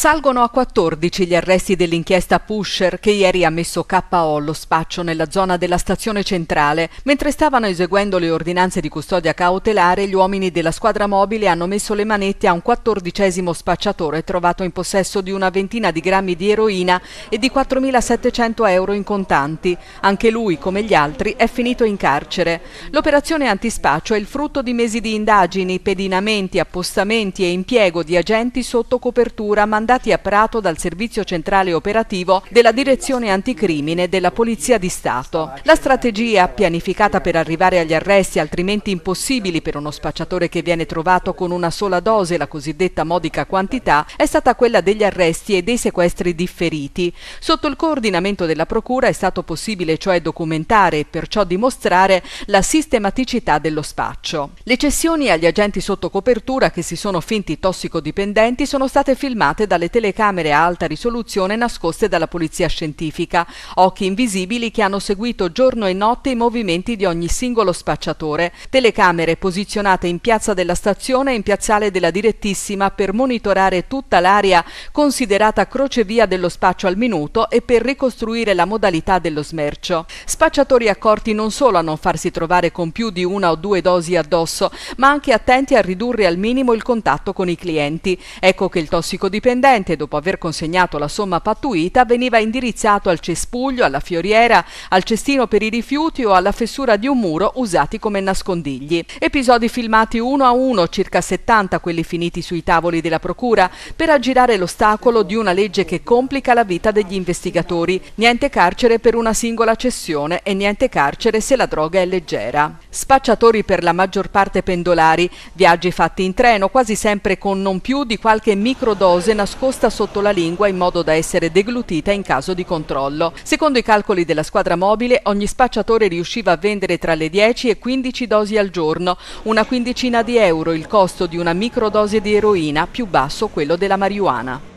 Salgono a 14 gli arresti dell'inchiesta Pusher che ieri ha messo KO lo spaccio nella zona della stazione centrale. Mentre stavano eseguendo le ordinanze di custodia cautelare, gli uomini della squadra mobile hanno messo le manette a un quattordicesimo spacciatore trovato in possesso di una ventina di grammi di eroina e di 4.700 euro in contanti. Anche lui, come gli altri, è finito in carcere. L'operazione antispaccio è il frutto di mesi di indagini, pedinamenti, appostamenti e impiego di agenti sotto copertura mandati mandati a Prato dal Servizio Centrale Operativo della Direzione Anticrimine della Polizia di Stato. La strategia pianificata per arrivare agli arresti altrimenti impossibili per uno spacciatore che viene trovato con una sola dose, la cosiddetta modica quantità, è stata quella degli arresti e dei sequestri differiti. Sotto il coordinamento della Procura è stato possibile cioè documentare e perciò dimostrare la sistematicità dello spaccio. Le cessioni agli agenti sotto copertura che si sono finti tossicodipendenti sono state filmate dalle telecamere a alta risoluzione nascoste dalla polizia scientifica, occhi invisibili che hanno seguito giorno e notte i movimenti di ogni singolo spacciatore, telecamere posizionate in piazza della stazione e in piazzale della direttissima per monitorare tutta l'area considerata crocevia dello spaccio al minuto e per ricostruire la modalità dello smercio. Spacciatori accorti non solo a non farsi trovare con più di una o due dosi addosso, ma anche attenti a ridurre al minimo il contatto con i clienti. Ecco che il tossicodipendente dipendente, dopo aver consegnato la somma pattuita, veniva indirizzato al cespuglio, alla fioriera, al cestino per i rifiuti o alla fessura di un muro usati come nascondigli. Episodi filmati uno a uno, circa 70 quelli finiti sui tavoli della Procura, per aggirare l'ostacolo di una legge che complica la vita degli investigatori. Niente carcere per una singola cessione e niente carcere se la droga è leggera. Spacciatori per la maggior parte pendolari, viaggi fatti in treno, quasi sempre con non più di qualche microdose nascosta nascosta sotto la lingua in modo da essere deglutita in caso di controllo. Secondo i calcoli della squadra mobile, ogni spacciatore riusciva a vendere tra le 10 e 15 dosi al giorno, una quindicina di euro il costo di una microdose di eroina, più basso quello della marijuana.